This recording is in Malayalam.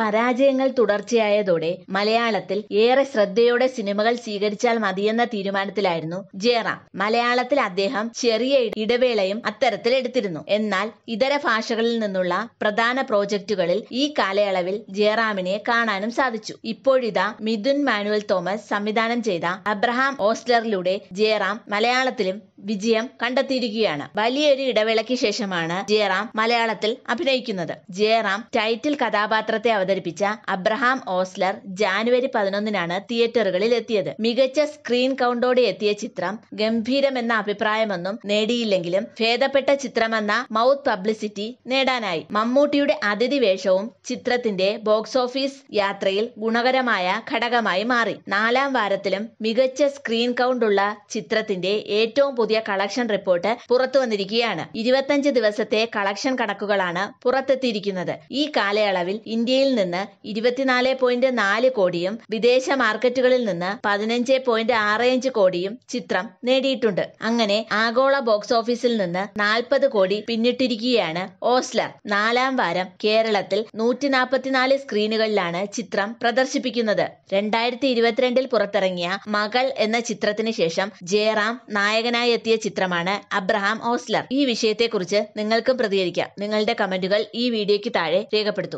പരാജയങ്ങൾ തുടർച്ചയായതോടെ മലയാളത്തിൽ ഏറെ ശ്രദ്ധയോടെ സിനിമകൾ സ്വീകരിച്ചാൽ മതിയെന്ന തീരുമാനത്തിലായിരുന്നു ജയറാം മലയാളത്തിൽ അദ്ദേഹം ചെറിയ ഇടവേളയും അത്തരത്തിൽ എടുത്തിരുന്നു എന്നാൽ ഇതര ഭാഷകളിൽ നിന്നുള്ള പ്രധാന പ്രോജക്റ്റുകളിൽ ഈ കാലയളവിൽ ജയറാമിനെ കാണാനും സാധിച്ചു ഇപ്പോഴിതാ മിഥുൻ മാനുവൽ തോമസ് സംവിധാനം ചെയ്ത അബ്രഹാം ഓസ്ലറിലൂടെ ജയറാം മലയാളത്തിലും വിജയം കണ്ടെത്തിയിരിക്കുകയാണ് വലിയൊരു ഇടവേളയ്ക്ക് ശേഷമാണ് ജയറാം മലയാളത്തിൽ അഭിനയിക്കുന്നത് ജയറാം ടൈറ്റിൽ കഥാപാത്രത്തെ അവതരിപ്പിച്ച അബ്രഹാം ഓസ്ലർ ജാനുവരി പതിനൊന്നിനാണ് തിയേറ്ററുകളിൽ എത്തിയത് മികച്ച സ്ക്രീൻ കൗണ്ടോടെ എത്തിയ ചിത്രം ഗംഭീരമെന്ന അഭിപ്രായമൊന്നും നേടിയില്ലെങ്കിലും ഭേദപ്പെട്ട ചിത്രമെന്ന മൗത്ത് പബ്ലിസിറ്റി നേടാനായി മമ്മൂട്ടിയുടെ അതിഥി വേഷവും ചിത്രത്തിന്റെ ബോക്സ് ഓഫീസ് യാത്രയിൽ ഗുണകരമായ ഘടകമായി മാറി നാലാം വാരത്തിലും മികച്ച സ്ക്രീൻ കൗണ്ടുള്ള ചിത്രത്തിന്റെ ഏറ്റവും പുതിയ നടത്തിയ കളക്ഷൻ റിപ്പോർട്ട് പുറത്തു വന്നിരിക്കുകയാണ് ഇരുപത്തഞ്ച് ദിവസത്തെ കളക്ഷൻ കണക്കുകളാണ് പുറത്തെത്തിയിരിക്കുന്നത് ഈ കാലയളവിൽ ഇന്ത്യയിൽ നിന്ന് ഇരുപത്തിനാല് പോയിന്റ് നാല് കോടിയും വിദേശ മാർക്കറ്റുകളിൽ നിന്ന് പതിനഞ്ച് പോയിന്റ് കോടിയും ചിത്രം നേടിയിട്ടുണ്ട് അങ്ങനെ ആഗോള ബോക്സ് ഓഫീസിൽ നിന്ന് നാൽപ്പത് കോടി പിന്നിട്ടിരിക്കുകയാണ് ഓസ്ലർ നാലാം വാരം കേരളത്തിൽ നൂറ്റി നാൽപ്പത്തിനാല് സ്ക്രീനുകളിലാണ് ചിത്രം പ്രദർശിപ്പിക്കുന്നത് രണ്ടായിരത്തി ഇരുപത്തിരണ്ടിൽ പുറത്തിറങ്ങിയ മകൾ എന്ന ചിത്രത്തിന് ശേഷം ജയറാം നായകനായി എത്തിയ ചിത്രമാണ് അബ്രഹാം ഓസ്ലർ ഈ വിഷയത്തെക്കുറിച്ച് നിങ്ങൾക്കും പ്രതികരിക്കാം നിങ്ങളുടെ കമന്റുകൾ ഈ വീഡിയോയ്ക്ക് താഴെ രേഖപ്പെടുത്തും